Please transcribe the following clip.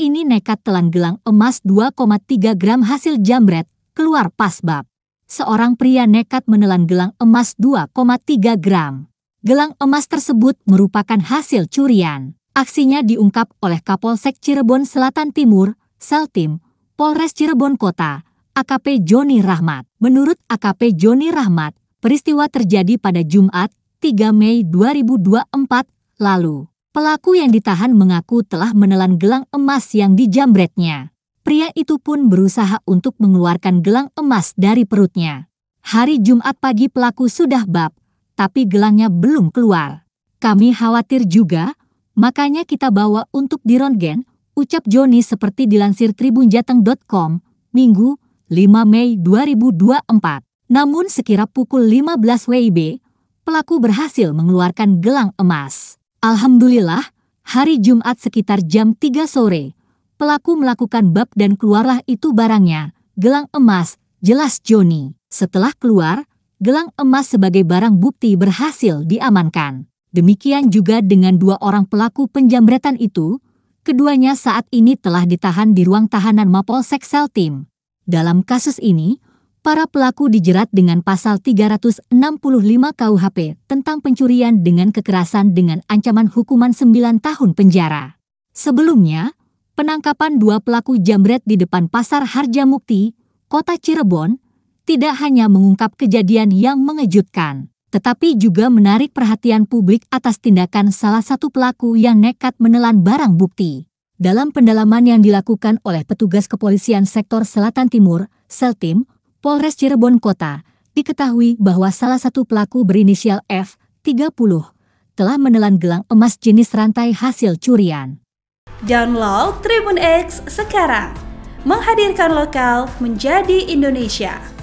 ini nekat telan gelang emas 2,3 gram hasil jamret keluar pas bab. Seorang pria nekat menelan gelang emas 2,3 gram. Gelang emas tersebut merupakan hasil curian. Aksinya diungkap oleh Kapolsek Cirebon Selatan Timur, Seltim, Polres Cirebon Kota, AKP Joni Rahmat. Menurut AKP Joni Rahmat, peristiwa terjadi pada Jumat, 3 Mei 2024 lalu. Pelaku yang ditahan mengaku telah menelan gelang emas yang dijambretnya. Pria itu pun berusaha untuk mengeluarkan gelang emas dari perutnya. Hari Jumat pagi pelaku sudah bab, tapi gelangnya belum keluar. Kami khawatir juga, makanya kita bawa untuk direntgen, ucap Joni seperti dilansir tribunjateng.com, Minggu, 5 Mei 2024. Namun sekira pukul 15 WIB, pelaku berhasil mengeluarkan gelang emas. Alhamdulillah, hari Jumat sekitar jam 3 sore, pelaku melakukan bab dan keluarlah itu barangnya, gelang emas, jelas Joni. Setelah keluar, gelang emas sebagai barang bukti berhasil diamankan. Demikian juga dengan dua orang pelaku penjambretan itu, keduanya saat ini telah ditahan di ruang tahanan Mapolsek Seltim. Dalam kasus ini, para pelaku dijerat dengan pasal 365 KUHP tentang pencurian dengan kekerasan dengan ancaman hukuman 9 tahun penjara. Sebelumnya, penangkapan dua pelaku jamret di depan Pasar Harjamukti, Kota Cirebon, tidak hanya mengungkap kejadian yang mengejutkan, tetapi juga menarik perhatian publik atas tindakan salah satu pelaku yang nekat menelan barang bukti. Dalam pendalaman yang dilakukan oleh petugas kepolisian sektor Selatan Timur, Seltim, Polres Cirebon Kota, diketahui bahwa salah satu pelaku berinisial F, 30, telah menelan gelang emas jenis rantai hasil curian. Download Tribun X sekarang, menghadirkan lokal menjadi Indonesia.